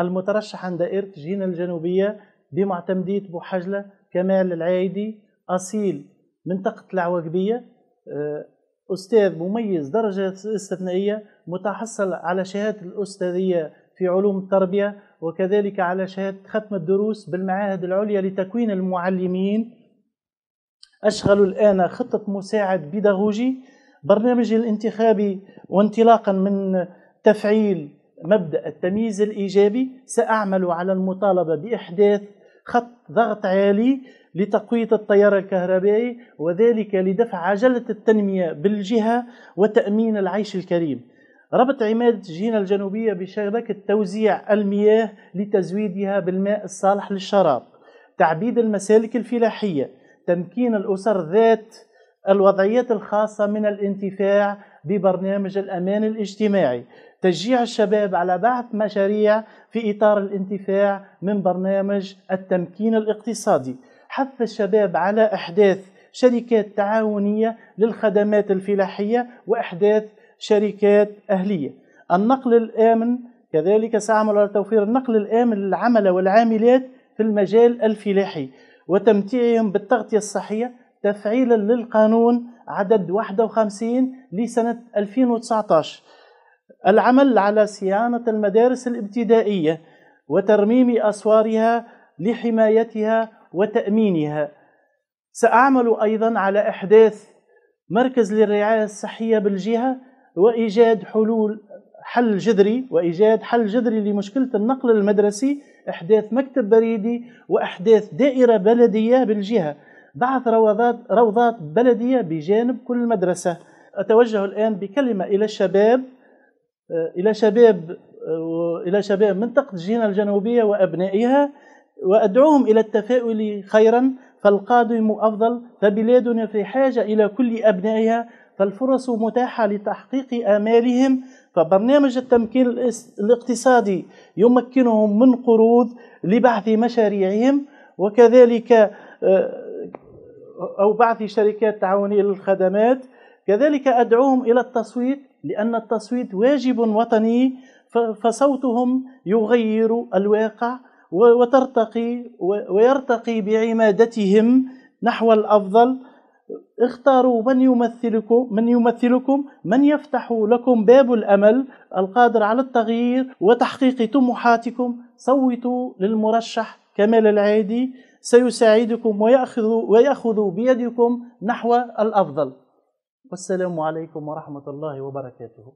المترشح عن دائرة جينا الجنوبية بمعتمدية بوحجلة كمال العايدي أصيل منطقة العواقبية آه، أستاذ مميز درجة استثنائية متحصل على شهادة الأستاذية في علوم التربية وكذلك على شهادة ختم الدروس بالمعاهد العليا لتكوين المعلمين أشغل الآن خطة مساعد بيداغوجي برنامجي الانتخابي وانطلاقا من تفعيل مبدأ التمييز الإيجابي سأعمل على المطالبة بإحداث خط ضغط عالي لتقوية التيار الكهربائي وذلك لدفع عجلة التنمية بالجهة وتأمين العيش الكريم ربط عماد جينا الجنوبية بشبكة توزيع المياه لتزويدها بالماء الصالح للشراب تعبيد المسالك الفلاحية تمكين الأسر ذات الوضعيات الخاصة من الانتفاع ببرنامج الأمان الاجتماعي تشجيع الشباب على بعث مشاريع في إطار الانتفاع من برنامج التمكين الاقتصادي حث الشباب على إحداث شركات تعاونية للخدمات الفلاحية وإحداث شركات أهلية النقل الآمن كذلك سعمل على توفير النقل الآمن للعمل والعاملات في المجال الفلاحي وتمتيعهم بالتغطية الصحية تفعيلا للقانون عدد 51 لسنة 2019 العمل على صيانة المدارس الابتدائية وترميم أسوارها لحمايتها وتأمينها سأعمل أيضا على إحداث مركز للرعاية الصحية بالجهة وإيجاد حلول حل جذري وإيجاد حل جذري لمشكلة النقل المدرسي إحداث مكتب بريدي وإحداث دائرة بلدية بالجهة ضعت روضات روضات بلديه بجانب كل مدرسه اتوجه الان بكلمه الى الشباب آه، الى شباب آه، الى شباب منطقه جينا الجنوبيه وابنائها وادعوهم الى التفاؤل خيرا فالقادم افضل فبلادنا في حاجه الى كل ابنائها فالفرص متاحه لتحقيق امالهم فبرنامج التمكين الاقتصادي يمكنهم من قروض لبعث مشاريعهم وكذلك آه، أو بعث شركات تعاونية للخدمات كذلك أدعوهم إلى التصويت لأن التصويت واجب وطني فصوتهم يغير الواقع وترتقي ويرتقي بعمادتهم نحو الأفضل اختاروا من يمثلكم من يمثلكم من يفتح لكم باب الامل القادر على التغيير وتحقيق طموحاتكم صوتوا للمرشح كمال العادي سيساعدكم ويأخذ, ويأخذ بيدكم نحو الأفضل والسلام عليكم ورحمة الله وبركاته